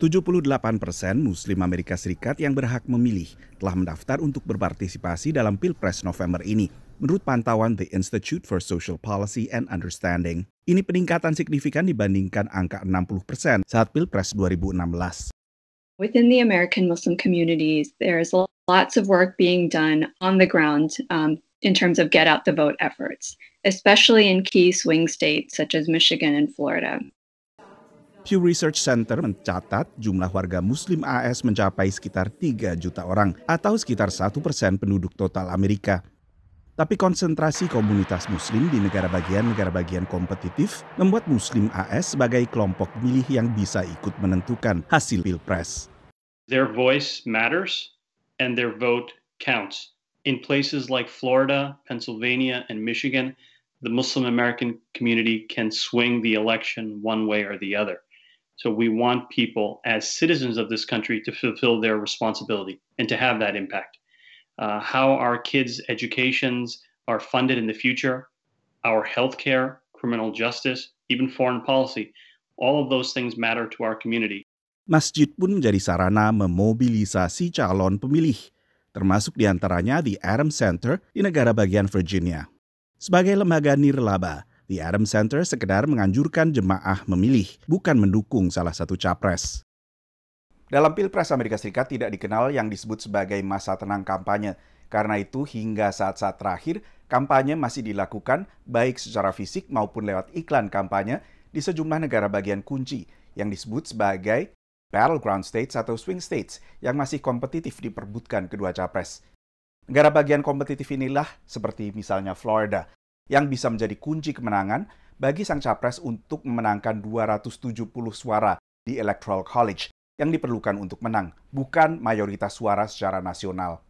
78 persen Muslim Amerika Serikat yang berhak memilih telah mendaftar untuk berpartisipasi dalam Pilpres November ini, menurut pantauan The Institute for Social Policy and Understanding. Ini peningkatan signifikan dibandingkan angka 60 persen saat Pilpres 2016. Within the American Muslim communities, there is lots of work being done on the ground um, in terms of get out the vote efforts, especially in key swing states such as Michigan and Florida. Pew Research Center mencatat jumlah warga Muslim AS mencapai sekitar 3 juta orang atau sekitar 1 persen penduduk total Amerika. Tapi konsentrasi komunitas Muslim di negara bagian-negara bagian kompetitif membuat Muslim AS sebagai kelompok milih yang bisa ikut menentukan hasil pilpres. Their voice matters and their vote counts. In places like Florida, Pennsylvania, and Michigan, the Muslim American community can swing the election one way or the other. So we want people as citizens of this country to fulfill their responsibility and to have that impact. Uh, how our kids' educations are funded in the future, our criminal justice, even foreign policy, all of those things matter to our community. Masjid pun menjadi sarana memobilisasi calon pemilih, termasuk diantaranya di Adams Center di negara bagian Virginia. Sebagai lembaga nirlaba, The Adam Center sekedar menganjurkan jemaah memilih, bukan mendukung salah satu capres. Dalam Pilpres Amerika Serikat tidak dikenal yang disebut sebagai masa tenang kampanye. Karena itu hingga saat-saat terakhir, kampanye masih dilakukan baik secara fisik maupun lewat iklan kampanye di sejumlah negara bagian kunci yang disebut sebagai battleground states atau swing states yang masih kompetitif diperbutkan kedua capres. Negara bagian kompetitif inilah seperti misalnya Florida yang bisa menjadi kunci kemenangan bagi sang capres untuk memenangkan 270 suara di Electoral College yang diperlukan untuk menang, bukan mayoritas suara secara nasional.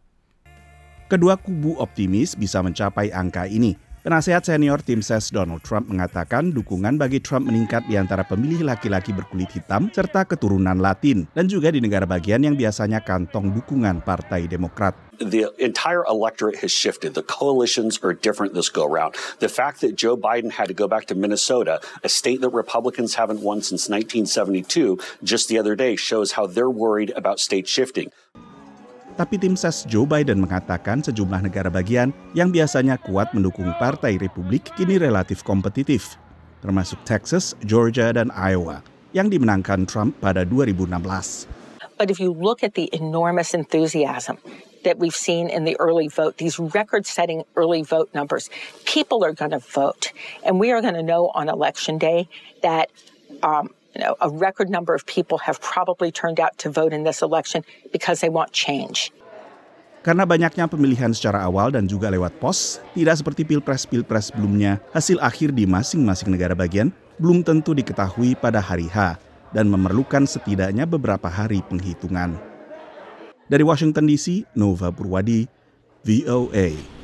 Kedua kubu optimis bisa mencapai angka ini, Penasehat senior tim ses e Donald Trump mengatakan dukungan bagi Trump meningkat di antara pemilih laki-laki berkulit hitam serta keturunan Latin dan juga di negara bagian yang biasanya kantong dukungan Partai Demokrat. the entire electorate has shifted. The coalitions are different this go round. The fact that Joe Biden had to go back to Minnesota, a state that Republicans haven't won since 1972, just the other day shows how they're worried about state shifting. Tapi tim ses Joe Biden mengatakan sejumlah negara bagian yang biasanya kuat mendukung Partai Republik kini relatif kompetitif, termasuk Texas, Georgia, dan Iowa, yang dimenangkan Trump pada 2016. But if you look at the enormous enthusiasm that we've seen in the early vote, these record setting early vote numbers. People are going to vote. And we are going to know on election day that um, you know, a record number of people have probably turned out to vote in this election because they want change. Karena banyaknya pemilihan secara awal dan juga lewat pos, tidak seperti pilpres-pilpres sebelumnya, hasil akhir di masing-masing negara bagian belum tentu diketahui pada hari H dan memerlukan setidaknya beberapa hari penghitungan. Dari Washington DC, Nova Purwadi, VOA.